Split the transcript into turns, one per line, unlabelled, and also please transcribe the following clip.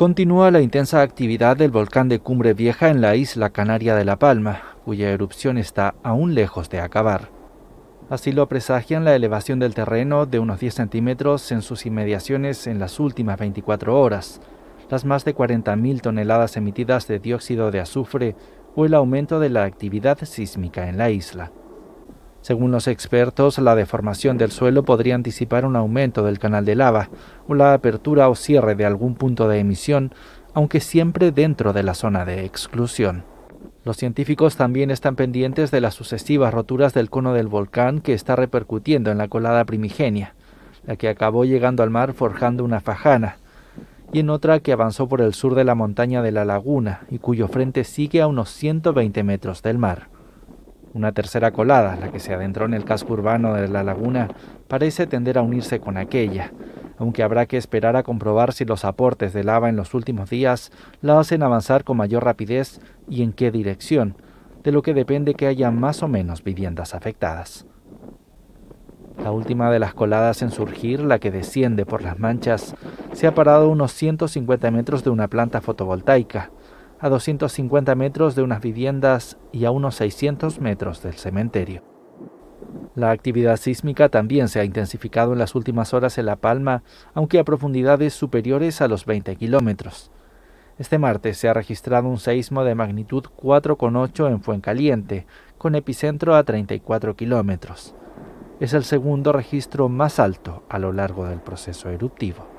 Continúa la intensa actividad del volcán de Cumbre Vieja en la isla canaria de La Palma, cuya erupción está aún lejos de acabar. Así lo presagian la elevación del terreno de unos 10 centímetros en sus inmediaciones en las últimas 24 horas, las más de 40.000 toneladas emitidas de dióxido de azufre o el aumento de la actividad sísmica en la isla. Según los expertos, la deformación del suelo podría anticipar un aumento del canal de lava o la apertura o cierre de algún punto de emisión, aunque siempre dentro de la zona de exclusión. Los científicos también están pendientes de las sucesivas roturas del cono del volcán que está repercutiendo en la colada primigenia, la que acabó llegando al mar forjando una fajana, y en otra que avanzó por el sur de la montaña de la laguna y cuyo frente sigue a unos 120 metros del mar. Una tercera colada, la que se adentró en el casco urbano de la laguna, parece tender a unirse con aquella, aunque habrá que esperar a comprobar si los aportes de lava en los últimos días la hacen avanzar con mayor rapidez y en qué dirección, de lo que depende que haya más o menos viviendas afectadas. La última de las coladas en surgir, la que desciende por las manchas, se ha parado a unos 150 metros de una planta fotovoltaica, a 250 metros de unas viviendas y a unos 600 metros del cementerio. La actividad sísmica también se ha intensificado en las últimas horas en La Palma, aunque a profundidades superiores a los 20 kilómetros. Este martes se ha registrado un seísmo de magnitud 4,8 en Fuencaliente, con epicentro a 34 kilómetros. Es el segundo registro más alto a lo largo del proceso eruptivo.